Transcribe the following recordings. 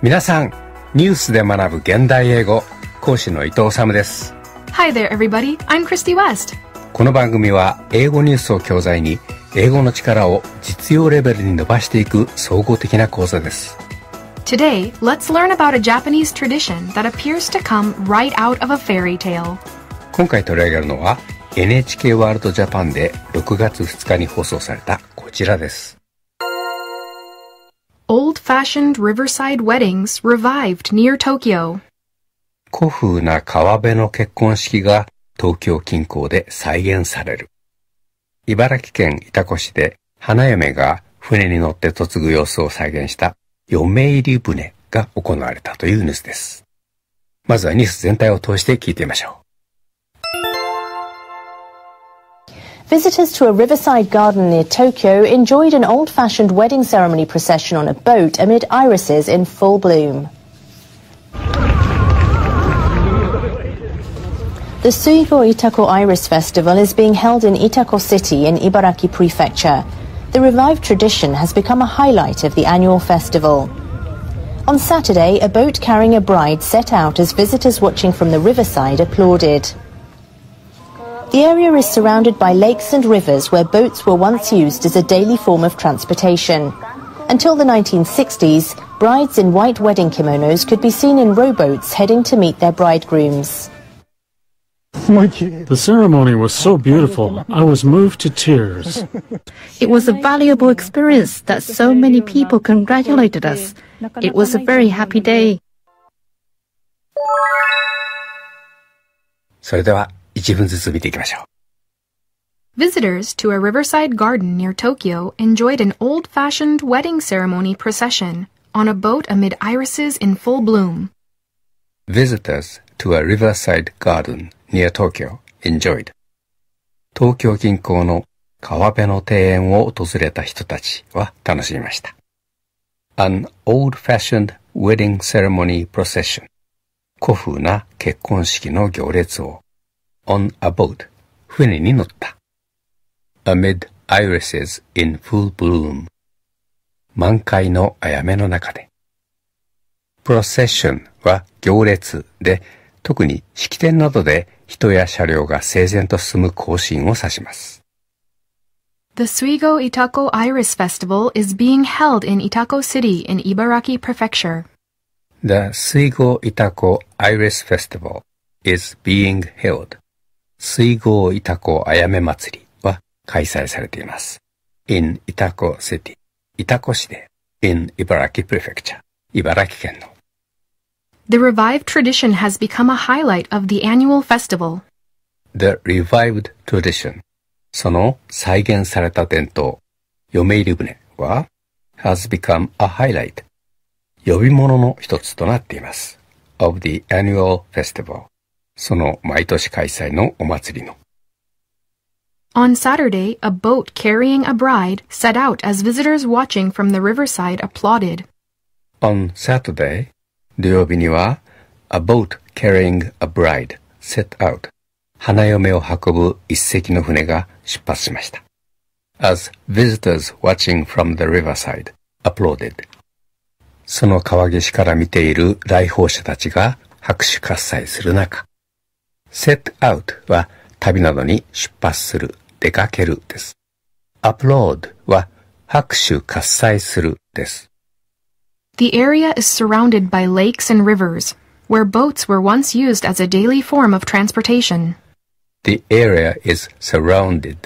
皆さんニュースで学ぶ現代英語講師の伊藤治です Hi there everybody, I'm Christy West この番組は英語ニュースを教材に英語の力を実用レベルに伸ばしていく総合的な講座です Today, let's learn about a Japanese tradition that appears to come right out of a fairy tale 今回取り上げるのは NHK ワールドジャパンで6月2日に放送されたこちらです Old-fashioned riverside weddings revived near Tokyo. 古風な川辺の結婚式が東京近郊で再現される。茨城県潮来市で花嫁が船に乗って嫁ぐ様子を再現した嫁入り船が行われたというニュースです。まずはニュース全体を通して聞いてみましょう。visitors to a riverside garden near Tokyo enjoyed an old-fashioned wedding ceremony procession on a boat amid irises in full bloom. The Suigo Itako Iris Festival is being held in Itako City in Ibaraki Prefecture. The revived tradition has become a highlight of the annual festival. On Saturday, a boat carrying a bride set out as visitors watching from the riverside applauded. The area is surrounded by lakes and rivers where boats were once used as a daily form of transportation. Until the 1960s, brides in white wedding kimonos could be seen in rowboats heading to meet their bridegrooms. The ceremony was so beautiful, I was moved to tears. It was a valuable experience that so many people congratulated us. It was a very happy day. それでは一文ずつ見ていきましょう。Visitors to a riverside garden near Tokyo enjoyed an old fashioned wedding ceremony procession on a boat amid irises in full bloom. Visitors to a riverside garden near Tokyo enjoyed. 東京近郊の川辺の庭園を訪れた人たちは楽しみました。An old fashioned wedding ceremony procession 古風な結婚式の行列を on a boat 船に乗った amid irises in full bloom 満開のあやめの中で procession は行列で特に式典などで人や車両が整然と進む行進を指します The Suigo Itako Iris Festival is being held in Itako City in Ibaraki Prefecture. The Suigo Itako Iris Festival is being held 水郷イタコあやめ祭りは開催されています。in イタコ city イタコ市で in 茨城 prefecture 茨城県の The revived tradition has become a highlight of the annual festival. The revived tradition その再現された伝統嫁入り船は has become a highlight 呼び物の一つとなっています of the annual festival その毎年開催のお祭りの。On Saturday, a boat carrying a bride set out as visitors watching from the riverside applauded. On Saturday, 土曜日には a boat carrying a bride set out 花嫁を運ぶ一隻の船が出発しました。As visitors watching from the riverside applauded その川岸から見ている来訪者たちが拍手喝采する中 set out は旅などに出発する、出かけるです。upload は拍手喝采するです。The area is surrounded by lakes and rivers, where boats were once used as a daily form of transportation. area is surrounded.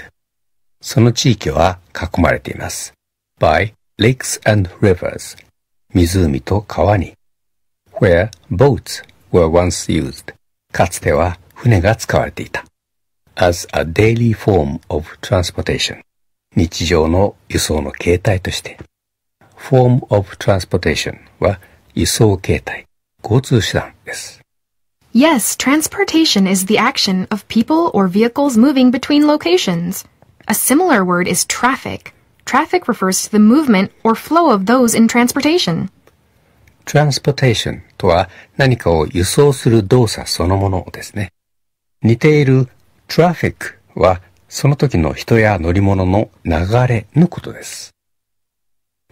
その地域は囲まれています。by lakes and rivers 湖と川に boats were once used かつては船が使われていた。as a daily form of transportation 日常の輸送の形態として form of transportation は輸送形態、交通手段です。Yes, transportation is the action of people or vehicles moving between locations. A similar word is traffic. Traffic refers to the movement or flow of those in transportation. Transportation とは何かを輸送する動作そのものですね。似ている traffic はその時の人や乗り物の流れのことです。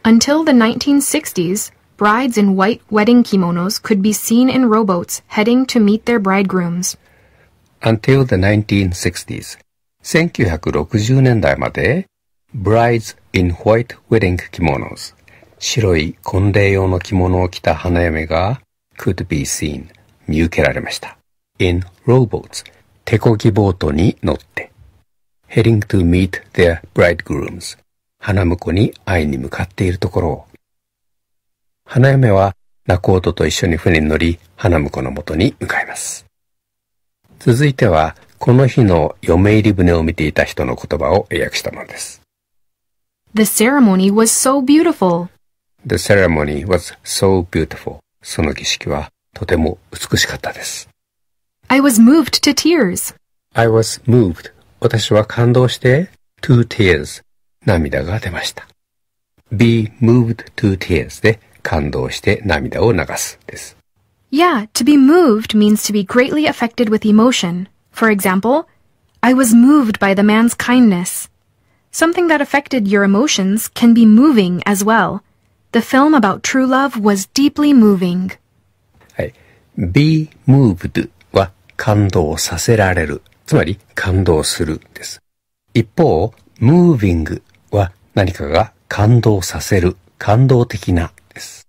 Until the 1960s, brides in white wedding kimonos could be seen in rowboats heading to meet their bridegrooms. Until the 1960s, 1960年代まで brides in white wedding kimonos 白い婚礼用の着物を着た花嫁が could be seen 見受けられました。in rowboats 手こぎボートに乗って、heading to meet their bridegrooms 花婿に会いに向かっているところを、花嫁は仲人と一緒に船に乗り、花婿のもとに向かいます。続いては、この日の嫁入り船を見ていた人の言葉を英訳したものです。The ceremony was so beautiful.The ceremony was so beautiful. その儀式はとても美しかったです。I was moved to tears. I was moved. 私は感動して to tears 涙が出ました。be moved to tears で感動して涙を流すです。Yeah, to be moved means to be greatly affected with emotion. For example, I was moved by the man's kindness. Something that affected your emotions can be moving as well. The film about true love was deeply moving. はい。be moved 感動させられる。つまり感動するです。一方、moving は何かが感動させる、感動的なです。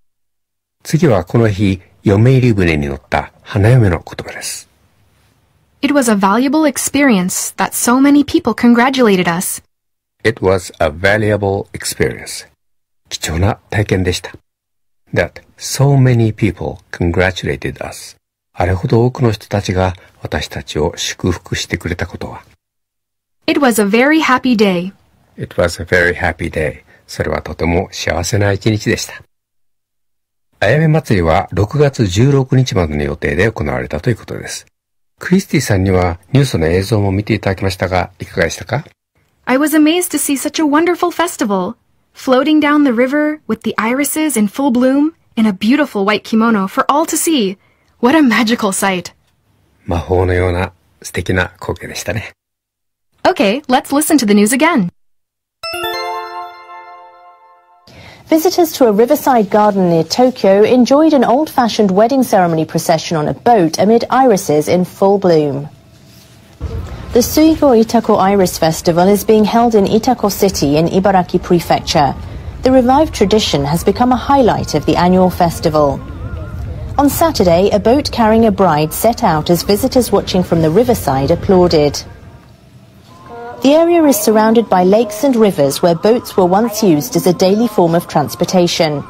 次はこの日、嫁入り船に乗った花嫁の言葉です。It was a valuable experience that so many people congratulated us. It was a valuable experience. 貴重な体験でした。That so many people congratulated us. あれほど多くの人たちが私たちを祝福してくれたことは。It was a very happy day. It was a very happy day. それはとても幸せな一日でした。あやめ祭りは6月16日までの予定で行われたということです。クリスティさんにはニュースの映像も見ていただきましたが、いかがでしたか I was amazed to see such a wonderful festival. Floating down the river with the irises in full bloom in a beautiful white kimono for all to see. What a magical sight! 魔法のような素敵な光景でしたね。Okay, let's listen to the news again. Visitors to a riverside garden near Tokyo enjoyed an old-fashioned wedding ceremony procession on a boat amid irises in full bloom. The Suigo Itako Iris Festival is being held in Itako City in Ibaraki Prefecture. The revived tradition has become a highlight of the annual festival. On Saturday, a boat carrying a bride set out as visitors watching from the riverside applauded. The area is surrounded by lakes and rivers where boats were once used as a daily form of transportation.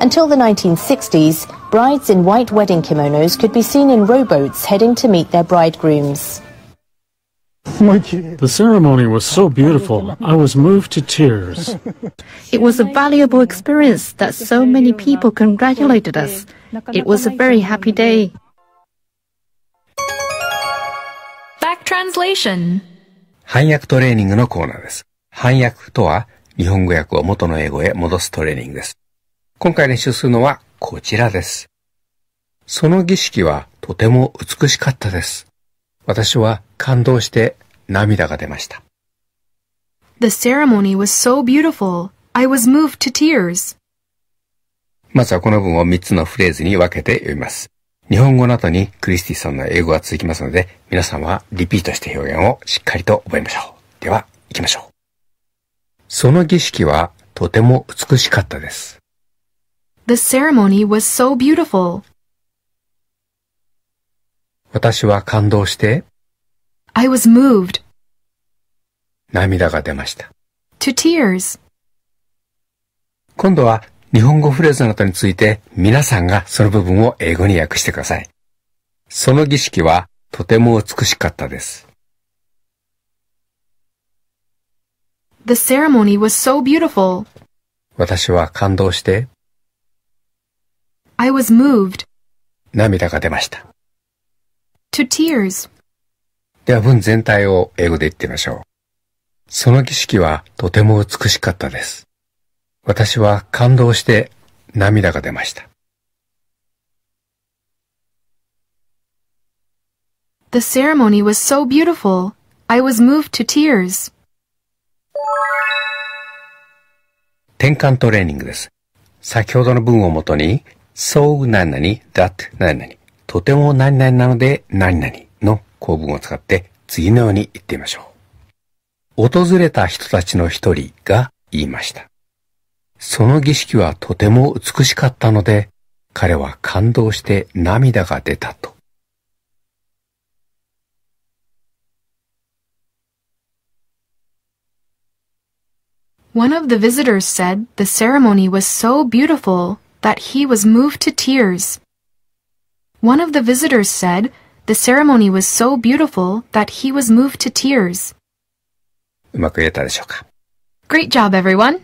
Until the 1960s, brides in white wedding kimonos could be seen in rowboats heading to meet their bridegrooms. The ceremony was so beautiful, I was moved to tears. It was a valuable experience that so many people congratulated us. It was a very happy day. Back translation 翻訳トレーニングのコーナーです。翻訳とは、日本語訳を元の英語へ戻すトレーニングです。今回練習するのはこちらです。その儀式はとても美しかったです。私は感動して涙が出ました。The ceremony was so beautiful. I was moved to tears. まずはこの文を3つのフレーズに分けて読みます。日本語の後にクリスティさんの英語が続きますので、皆さんはリピートして表現をしっかりと覚えましょう。では、行きましょう。その儀式はとても美しかったです。The ceremony was so beautiful. 私は感動して I was moved. 涙が出ました。To tears. 今度は日本語フレーズなどについて皆さんがその部分を英語に訳してください。その儀式はとても美しかったです。The ceremony was so beautiful. 私は感動して I was moved. 涙が出ました。to tears. では文全体を英語で言ってみましょう。その儀式はとても美しかったです。私は感動して涙が出ました。The ceremony was so beautiful. I was moved to tears. 転換トレーニングです。先ほどの文をもとに、so 何々 that 何々、とても何々なので何々の構文を使って次のように言ってみましょう。訪れた人たちの一人が言いました。その儀式はとても美しかったので、彼は感動して涙が出たと。One of the visitors said the ceremony was so beautiful that he was moved to tears. One of the visitors said the ceremony was so beautiful that he was moved to tears. うまく言えたでしょうか Great job, everyone!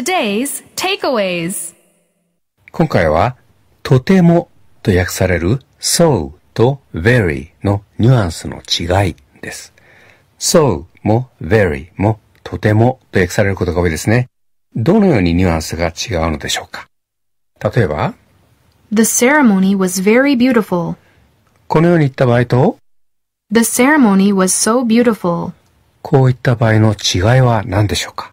today's takeaways. 今回は、とてもと訳される so と very のニュアンスの違いです。so も very もとてもと訳されることが多いですね。どのようにニュアンスが違うのでしょうか例えば、The ceremony was very beautiful. このように言った場合と、The ceremony was so beautiful. こういった場合の違いは何でしょうか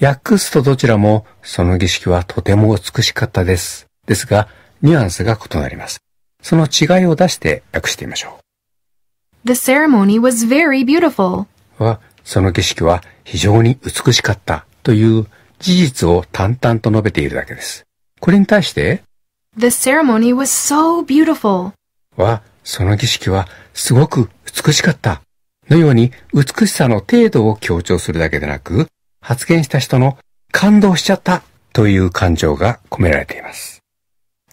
訳すとどちらもその儀式はとても美しかったです。ですが、ニュアンスが異なります。その違いを出して訳してみましょう。The ceremony was very beautiful. は、その儀式は非常に美しかったという事実を淡々と述べているだけです。これに対して、The ceremony was so beautiful は、その儀式はすごく美しかったのように美しさの程度を強調するだけでなく、発言した人の感動しちゃったという感情が込められています。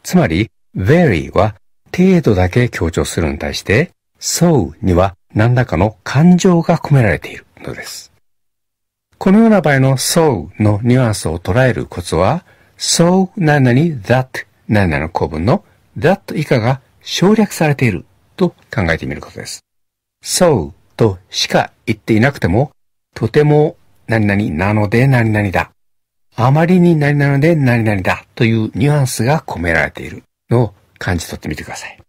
つまり、very は程度だけ強調するのに対して、so には何らかの感情が込められているのです。このような場合の so のニュアンスを捉えるコツは、so 何々 that 何々の構文の that 以下が省略されていると考えてみることです。so としか言っていなくても、とても何々なので何々だ。あまりに何々で何々だというニュアンスが込められているのを感じ取ってみてください。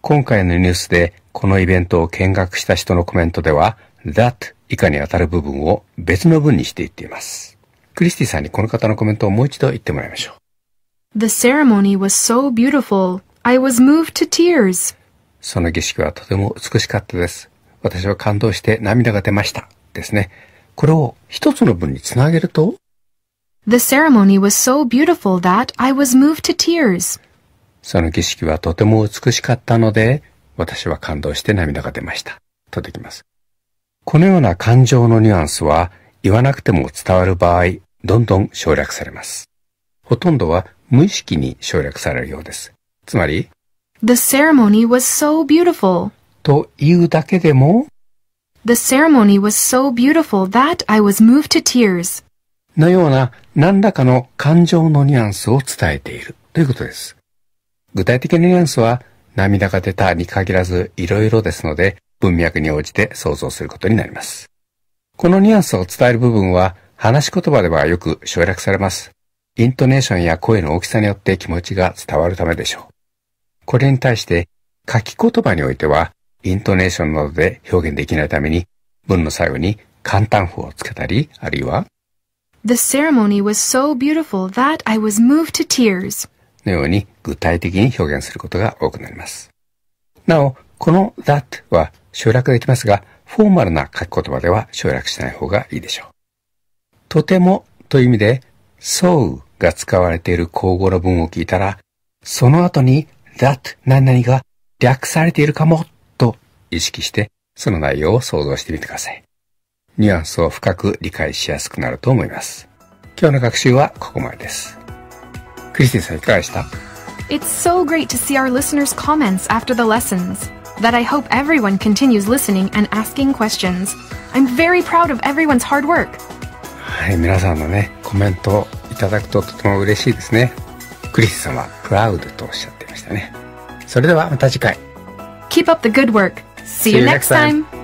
今回のニュースでこのイベントを見学した人のコメントでは that 以下に当たる部分を別の文にして言っています。クリスティさんにこの方のコメントをもう一度言ってもらいましょう。The ceremony was so beautiful. I was moved to tears. その儀式はとても美しかったです。私は感動して涙が出ました。ですね。これを一つの文につなげると The ceremony was so beautiful that I was moved to tears. その儀式はとても美しかったので、私は感動して涙が出ました。とできます。このような感情のニュアンスは言わなくても伝わる場合、どんどん省略されます。ほとんどは無意識に省略されるようです。つまり、The ceremony was so beautiful と言うだけでも The ceremony was so beautiful that I was moved to tears. のような何らかの感情のニュアンスを伝えているということです。具体的なニュアンスは涙が出たに限らず色々ですので文脈に応じて想像することになります。このニュアンスを伝える部分は話し言葉ではよく省略されます。イントネーションや声の大きさによって気持ちが伝わるためでしょう。これに対して書き言葉においてはイントネーションなどで表現できないために、文の最後に簡単符をつけたり、あるいは、The ceremony was so beautiful that I was moved to tears のように具体的に表現することが多くなります。なお、この that は省略できますが、フォーマルな書き言葉では省略しない方がいいでしょう。とてもという意味で、so が使われている口語の文を聞いたら、その後に that 何々が略されているかも意識して、その内容を想像してみてください。ニュアンスを深く理解しやすくなると思います。今日の学習はここまでです。クリスティさんいかがでした It's so great to see our listeners' comments after the lessons. That I hope everyone continues listening and asking questions. I'm very proud of everyone's hard work. はい、皆さんのね、コメントをいただくととても嬉しいですね。クリスさんは proud とおっしゃっていましたね。それではまた次回。Keep up the good work. See, See you, you, next time. time.